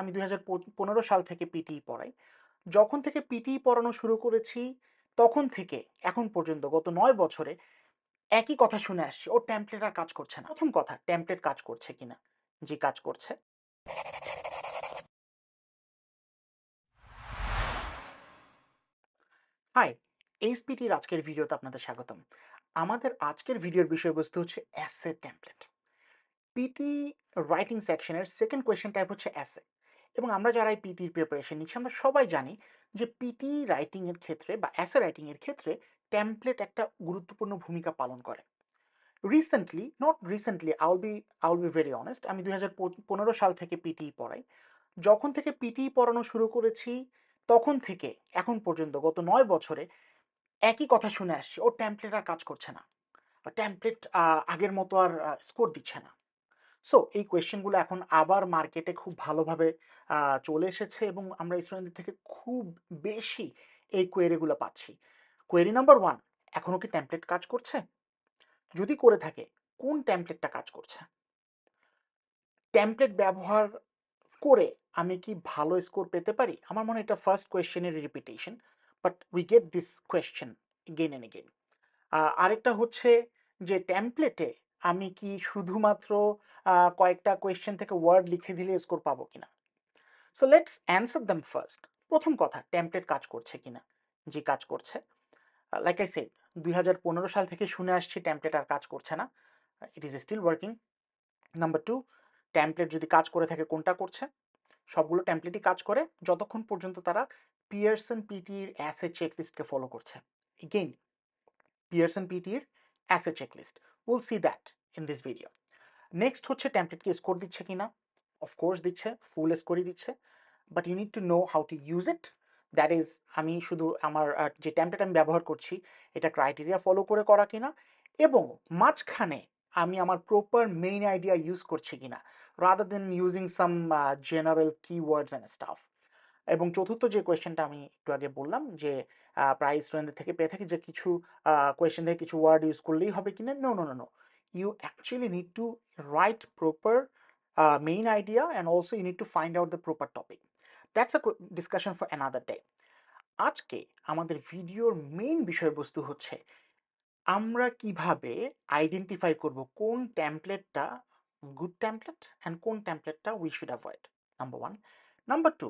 আমি দুই হাজার সাল থেকে পিটি পড়াই যখন থেকে পিটি পড়ানো শুরু করেছি তখন থেকে এখন পর্যন্ত গত নয় বছরে একই কথা শুনে আসছি ও ট্যাম্পলেট আর কাজ করছে না প্রথম কথা ট্যাম্পলেট কাজ করছে কিনা যে কাজ করছে হাই এইচপিটির আজকের ভিডিওতে আপনাদের স্বাগতম আমাদের আজকের ভিডিওর বিষয়বস্তু হচ্ছে অ্যাসে ট্যাম্পলেট পিটি রাইটিং সেকশনের সেকেন্ড কোয়েশ্চেন টাইপ হচ্ছে অ্যাসে এবং আমরা যারা এই পিটির প্রিপারেশন নিচ্ছি আমরা সবাই জানি যে পিটি রাইটিংয়ের ক্ষেত্রে বা অ্যাসে রাইটিংয়ের ক্ষেত্রে ট্যাম্পলেট একটা গুরুত্বপূর্ণ ভূমিকা পালন করে recently not recently I'll be I'll be very honest আমি দুই পনেরো সাল থেকে পিটি পড়াই যখন থেকে পিটি পড়ানো শুরু করেছি তখন থেকে এখন পর্যন্ত গত নয় বছরে একই কথা শুনে আসছি ও ট্যাম্পলেট আর কাজ করছে না ট্যাম্পলেট আগের মতো আর স্কোর দিচ্ছে না সো এই কোয়েশ্চেনগুলো এখন আবার মার্কেটে খুব ভালোভাবে চলে এসেছে এবং আমরা স্টুডেন্টদের থেকে খুব বেশি এই কোয়েরিগুলো পাচ্ছি কোয়েরি নাম্বার ওয়ান এখনও কি ট্যাম্পলেট কাজ করছে যদি করে থাকে কোন ট্যাম্পলেটটা কাজ করছে ট্যাম্পলেট ব্যবহার করে আমি কি ভালো স্কোর পেতে পারি আমার মনে হয় এটা ফার্স্ট কোয়েশ্চেনের repetition but we get this question again and again আরেকটা হচ্ছে যে ট্যাম্পলেটে আমি কি শুধুমাত্র কয়েকটা কোয়েশ্চেন থেকে ওয়ার্ড লিখে দিলে স্কোর পাবো কিনা so let's answer them first প্রথম কথা টেমপ্লেট কাজ করছে কিনা যে কাজ করছে লাইক আই সেড দুই সাল থেকে শুনে আসছি ট্যাম্পলেট আর কাজ করছে না it is still working number two template যদি কাজ করে থাকে কোনটা করছে সবগুলো ট্যাম্পলেটই কাজ করে যতক্ষণ পর্যন্ত তারা পিয়ারসন পিটির অ্যাসে চেকলিস্টকে ফলো করছে এগেইন পিয়ারসন পিটির essay checklist will see that in this video next হচ্ছে টেমপ্লেটকে স্কোর দিচ্ছে কিনা অফকোর্স দিচ্ছে ফুল স্কোরই দিচ্ছে but you need to know how to use it that is আমি শুধু আমার যে টেমপ্লেট আমি ব্যবহার করছি এটা ক্রাইটেরিয়া ফলো করে করা কিনা এবং মাঝখানে আমি আমার প্রপার মেইন আইডিয়া ইউজ করছি কিনা rather than using some general keywords and stuff এবং চতুর্থ যে কোয়েশ্চেনটা আমি একটু আগে বললাম যে প্রায় স্টুডেন্টদের থেকে পেয়ে থাকি যে কিছু কোয়েশ্চেন থেকে কিছু ওয়ার্ড ইউজ করলেই হবে কিনা no no no no you actually need to write proper main idea and also you need to find out the proper topic that's a discussion for another day আজকে আমাদের ভিডিওর main বিষয়বস্তু হচ্ছে আমরা কিভাবে আইডেন্টিফাই করব কোন ট্যাম্পলেটটা গুড ট্যাম্পলেট অ্যান্ড কোন ট্যাম্পলেটটা we should avoid number one number two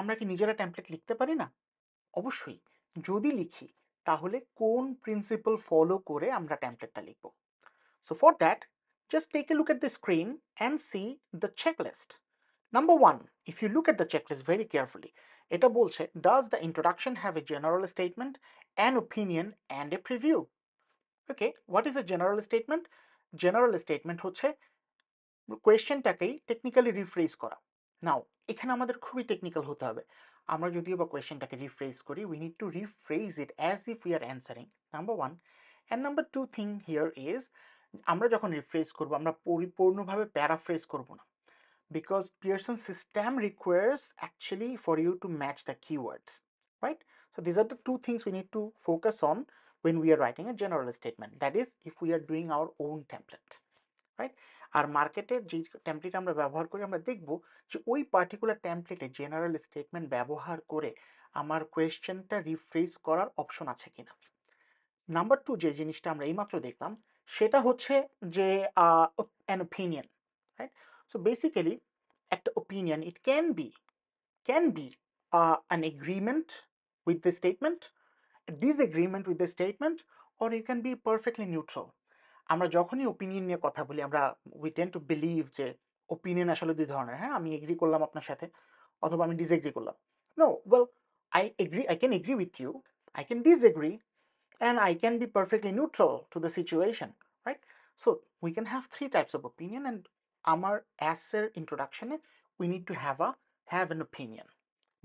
আমরা কি নিজেরা ট্যাম্পলেট লিখতে পারি না অবশ্যই যদি লিখি তাহলে কোন প্রিন্সিপাল ফলো করে আমরা ট্যাম্পলেটটা লিখব so for that just take a look at the screen and see the checklist number one if you look at the checklist very carefully এটা বলছে does the introduction have a general statement and opinion and a preview okay what is a general statement general statement হচ্ছে কোয়েশ্চেনটাকেই technically refresh করা নাও এখানে আমাদের খুবই technical হতে হবে আমরা যদিও বা কোয়েশ্চেনটাকে রিফ্রেজ করি we need to rephrase it as if we are answering number one and number two thing here is আমরা যখন রিফ্রেজ করবো আমরা পরিপূর্ণভাবে প্যারাফ্রেজ করবো না because Pearson system requires actually for you to match the keywords right? So these are the two things we need to focus on when we are writing a general statement. That is, if we are doing our own template, right? আর মার্কেটের যে template আমরা ব্যবহার করি আমরা দেখব যে ওই পার্টিকুলার টেমপ্লেটে জেনারেল স্টেটমেন্ট ব্যবহার করে আমার কোয়েশ্চেনটা রিফ্রেস করার অপশন আছে কিনা নাম্বার টু যে জিনিসটা আমরা এইমাত্র দেখলাম সেটা হচ্ছে যে an opinion right so basically একটা opinion it can be can be an agreement with the statement disagreement with the statement or you can be perfectly neutral আমরা যখনই ওপিনিয়ন নিয়ে কথা বলি আমরা উই টেন টু বিলিভ যে opinion আসলে দুই ধরনের হ্যাঁ আমি এগ্রি করলাম আপনার সাথে অথবা আমি ডিসএগ্রি করলাম no well I agree I can agree with you I can disagree and I can be perfectly neutral to the situation right so we can have three types of opinion and আমার অ্যাসের ইন্ট্রোডাকশনে we need to have a have an opinion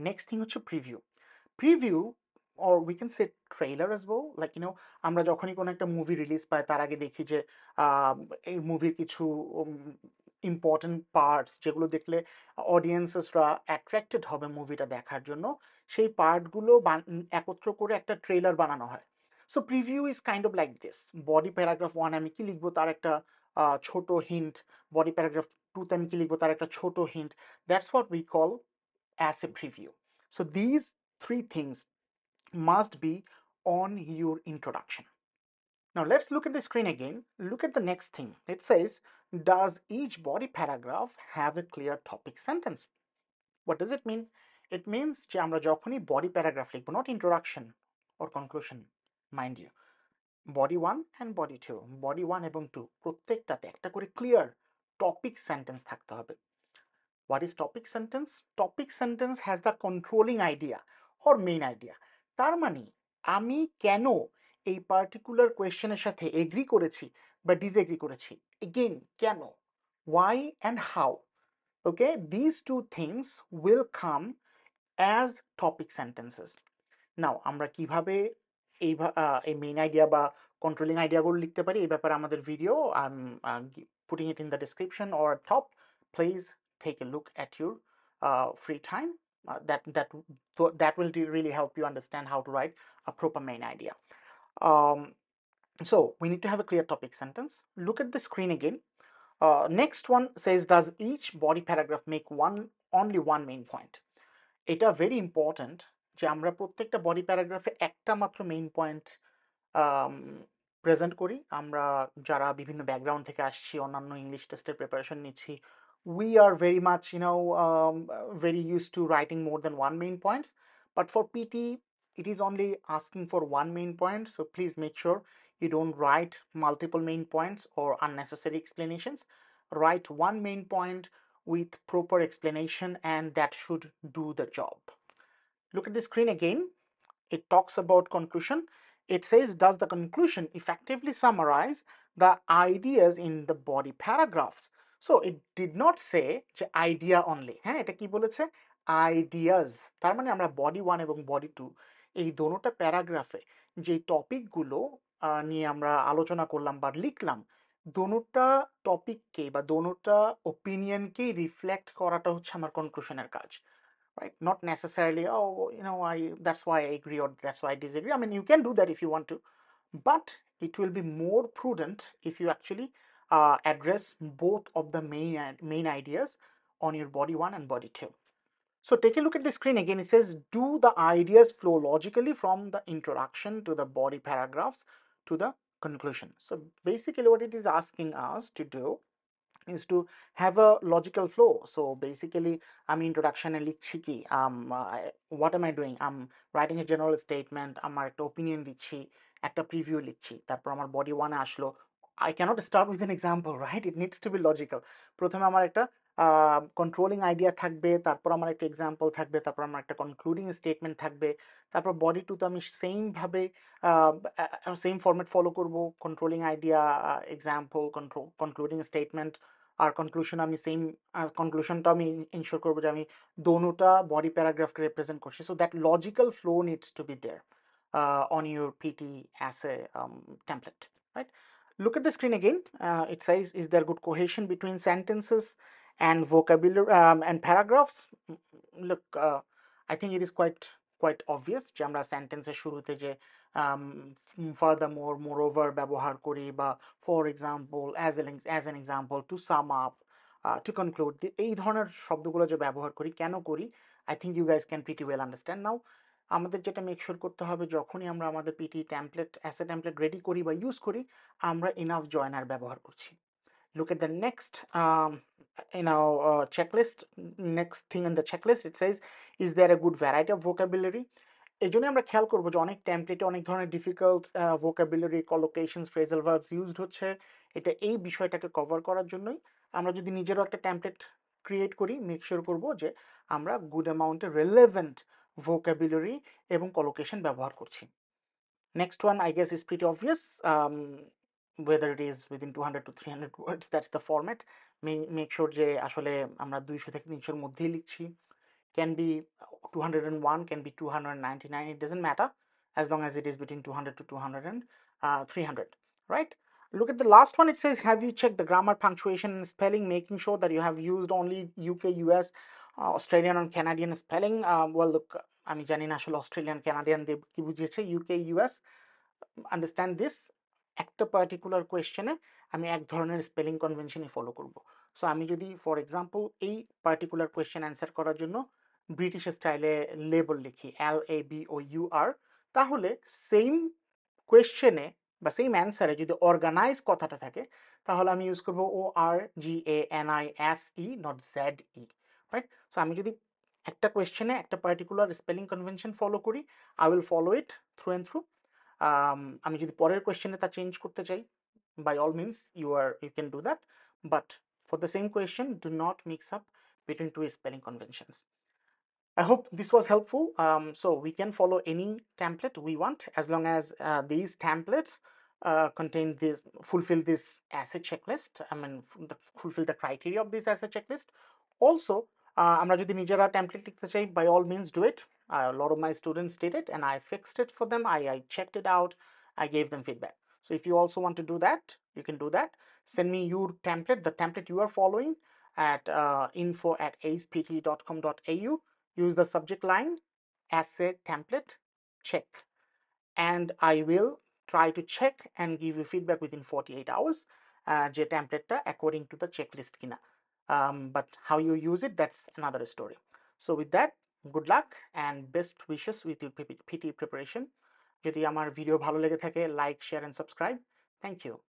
next thing হচ্ছে preview preview or we can say trailer as well like you আমরা যখনই কোনো একটা movie release পাই তার আগে দেখি যে এই মুভির কিছু ইম্পর্টেন্ট পার্টস যেগুলো দেখলে অডিয়েন্সেসরা অ্যাট্রাক্টেড হবে মুভিটা দেখার জন্য সেই পার্টগুলো একত্র করে একটা ট্রেলার বানানো হয় so preview is kind of like this body paragraph one আমি কি লিখবো তার একটা ছোট হিন্ট বডি প্যারাগ্রাফ টুতে আমি কি লিখবো তার একটা ছোট hint that's what we call as a preview so these three things must be on your introduction. Now let's look at the screen again. Look at the next thing. It says, does each body paragraph have a clear topic sentence? What does it mean? It means যে আমরা যখনই body paragraph লিখবো not introduction or conclusion mind you body 1 and body 2 body 1 এবং 2 প্রত্যেকটাতে একটা করে clear topic sentence থাকতে হবে what is topic sentence topic sentence has the controlling idea or main idea তার মানে আমি কেন এই পার্টিকুলার কোয়েশ্চেনের সাথে এগ্রি করেছি বা ডিসএগ্রি করেছি এগেইন কেন why and how okay this two things will come as topic sentences now আমরা কিভাবে এই এই মেইন আইডিয়া বা কন্ট্রোলিং আইডিয়াগুলো লিখতে পারি এই ব্যাপারে আমাদের video I'm putting it in the description or top please take a look at your free time uh, that that that will really help you understand how to write a proper main idea. Um, so we need to have a clear topic sentence. Look at the screen again. Uh, next one says, does each body paragraph make one only one main point এটা very important যে আমরা প্রত্যেকটা body প্যারাগ্রাফে একটা মাত্র main point present করি আমরা যারা বিভিন্ন ব্যাকগ্রাউন্ড থেকে আসছি অন্যান্য ইংলিশ টেস্টের প্রিপারেশন নিচ্ছি we are very much, you know, um, uh, very used to writing more than one main points. But for PT, it is only asking for one main point. So please make sure you don't write multiple main points or unnecessary explanations. Write one main point with proper explanation and that should do the job. Look at the screen again. It talks about conclusion. It says, does the conclusion effectively summarize the ideas in the body paragraphs? So it did not say যে idea only হ্যাঁ এটা কি বলেছে ideas তার মানে আমরা body one এবং body two এই দোনোটা প্যারাগ্রাফে যে টপিকগুলো নিয়ে আমরা আলোচনা করলাম বা লিখলাম দোনোটা টপিককে বা দোনোটা ওপিনিয়নকেই রিফ্লেক্ট করাটা হচ্ছে আমার কনক্লুশনের কাজ right not necessarily oh you know I that's why I agree or that's why disagree I mean you can do that if you want to but it will be more prudent if you actually uh, address both of the main, uh, main ideas on your body one and body two. So take a look at the screen again. It says, do the ideas flow logically from the introduction to the body paragraphs to the conclusion. So basically what it is asking us to do is to have a logical flow. So basically, I'm introduction and Um, uh, what am I doing? I'm writing a general statement, I'm writing an opinion দিচ্ছি, একটা preview লিখছি, তারপর আমার body one আসলো, I can't start with an example right it needs to be logical প্রথমে আমার একটা controlling idea থাকবে তারপর আমার একটা এক্সাম্পল থাকবে তারপর আমার একটা কনক্লুডিং স্টেটমেন্ট থাকবে তারপর বডি টু তো আমি সেমভাবে সেম ফর্মেট ফলো করব controlling idea example concluding statement আর কনক্লুশন আমি সেম কনক্লুশনটা আমি ইনশোর করবো যে আমি দোনোটা বডি প্যারাগ্রাফকে রিপ্রেজেন্ট করছি so that logical flow needs to be there on your PT essay template right look at the screen again uh, it says is there good cohesion between sentences and vocabulary um, and paragraphs look uh, i think it is quite quite obvious je amra sentence e shurute je um furthermore moreover byabohar kori ba for example as a as an example to sum up uh, to conclude ei dhoroner shobdo gulo je byabohar kori keno kori i think you guys can pretty well understand now আমাদের যেটা make sure করতে হবে যখনই আমরা আমাদের PT template essay template ready করি বা use করি আমরা ইনাফ জয়নার ব্যবহার করছি look at the next in our checklist next thing in the checklist it says is it a good variety of vocabulary এই জন্যই আমরা খেয়াল করবো যে অনেক ট্যাম্পলেটে অনেক ধরনের difficult vocabulary collocation phrasal verbs used হচ্ছে এটা এই বিষয়টাকে কভার করার জন্যই আমরা যদি নিজেরও একটা ট্যাম্পলেট ক্রিয়েট করি মেক শোর করবো যে আমরা গুড অ্যামাউন্টে রেলেভেন্ট ভোকাবুলারি এবং কলোকেশন ব্যবহার করছি next one I guess is pretty obvious whether it is within two hundred to three hundred words that's the format make sure যে আসলে আমরা দুইশো থেকে তিনশোর মধ্যেই লিখছি can be two hundred and one can be two hundred ninety nine it doesn't matter as long as it is between two hundred to two hundred and three hundred right look at the last one it says have you check the grammar punctuation spelling making sure that you have used only UK US Australian and Canadian spelling well look আমি জানি না আসলে Australian Canadian দিয়ে কী বুঝিয়েছে UK US understand this একটা particular কোয়েশ্চেনে আমি এক ধরনের স্পেলিং কনভেনশনই ফলো করব সো আমি যদি ফর এক্সাম্পল এই পার্টিকুলার কোয়েশ্চেন অ্যান্সার করার জন্য ব্রিটিশ স্টাইলে লেবল লিখি এল এ বি ও ইউ আর তাহলে সেম কোয়েশ্চেনে বা সেম অ্যান্সারে যদি অর্গানাইজ কথাটা থাকে তাহলে আমি ইউজ করব O R G A N I S E not Z E So, I ami jodi ekta question e a particular spelling convention follow kori i will follow it through and through I ami jodi porer question e ta change korte by all means you are you can do that but for the same question do not mix up between two spelling conventions i hope this was helpful um, so we can follow any template we want as long as uh, these templates uh, contain this fulfill this asset checklist i mean fulfill the criteria of this asset checklist also uh, আমরা যদি নিজেরা template template চাই by all means do it Uh, a lot of my students did it and I fixed it for them. I, checked it out. I gave them feedback. So if you also want to do that, you can do that. Send me your template, the template you are following at uh, info at acepte.com.au. Use the subject line as a template check and I will try to check and give you feedback within 48 hours uh, যে template according to the checklist, কিনা um, but how you use it that's another story so with that good luck and best wishes with your PT preparation যদি আমার video ভালো লেগে থাকে like share and subscribe thank you